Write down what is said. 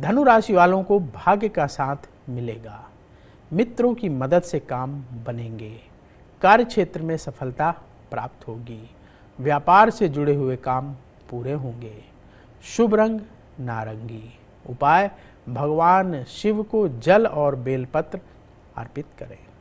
धनु राशि वालों को भाग्य का साथ मिलेगा मित्रों की मदद से काम बनेंगे कार्य क्षेत्र में सफलता प्राप्त होगी व्यापार से जुड़े हुए काम पूरे होंगे शुभ रंग नारंगी उपाय भगवान शिव को जल और बेलपत्र अर्पित करें